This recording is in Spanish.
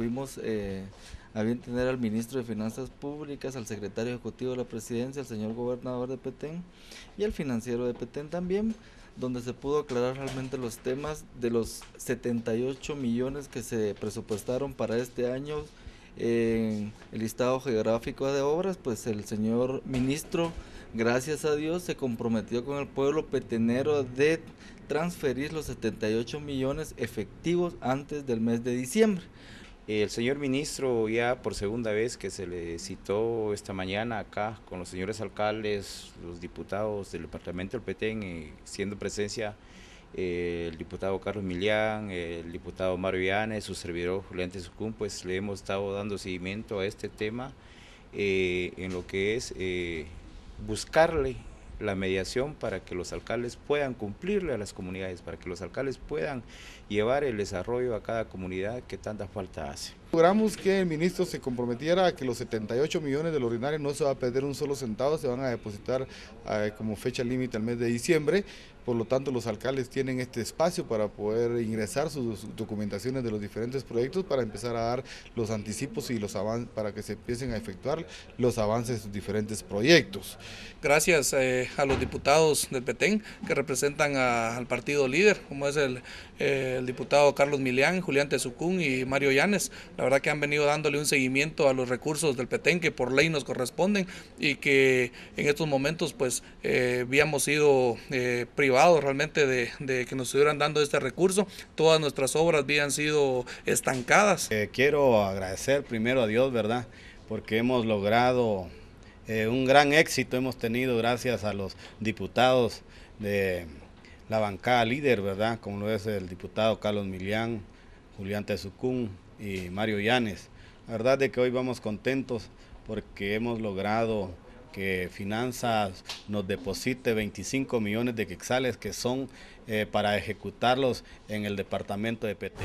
vimos eh, a bien tener al ministro de Finanzas Públicas, al secretario ejecutivo de la presidencia, al señor gobernador de Petén y al financiero de Petén también, donde se pudo aclarar realmente los temas de los 78 millones que se presupuestaron para este año. En el listado geográfico de obras, pues el señor ministro, gracias a Dios, se comprometió con el pueblo petenero de transferir los 78 millones efectivos antes del mes de diciembre el señor ministro ya por segunda vez que se le citó esta mañana acá con los señores alcaldes, los diputados del departamento del PTEN, eh, siendo presencia eh, el diputado Carlos Millán, el diputado Mario Vianes, su servidor Julián Tezucún, pues le hemos estado dando seguimiento a este tema eh, en lo que es buscarle la mediación para que los alcaldes puedan cumplirle a las comunidades, para que los alcaldes puedan llevar el desarrollo a cada comunidad que tanta falta hace. Logramos que el ministro se comprometiera a que los 78 millones del ordinario no se va a perder un solo centavo, se van a depositar eh, como fecha límite al mes de diciembre, por lo tanto los alcaldes tienen este espacio para poder ingresar sus documentaciones de los diferentes proyectos para empezar a dar los anticipos y los avances para que se empiecen a efectuar los avances de sus diferentes proyectos. Gracias eh, a los diputados del Petén que representan al partido líder, como es el, eh, el diputado Carlos Milián, Julián Tezucún y Mario Llanes la verdad que han venido dándole un seguimiento a los recursos del Petén que por ley nos corresponden y que en estos momentos pues eh, habíamos sido eh, privados realmente de, que nos estuvieran dando este recurso. Todas nuestras obras habían sido estancadas. Eh, quiero agradecer primero a Dios, ¿verdad? Porque hemos logrado un gran éxito, hemos tenido gracias a los diputados de la bancada líder, ¿verdad? Como lo es el diputado Carlos Milián, Julián Tezucún y Mario Llanes. La verdad de que hoy vamos contentos porque hemos logrado que Finanzas nos deposite 25 millones de quixales que son eh, para ejecutarlos en el departamento de PT.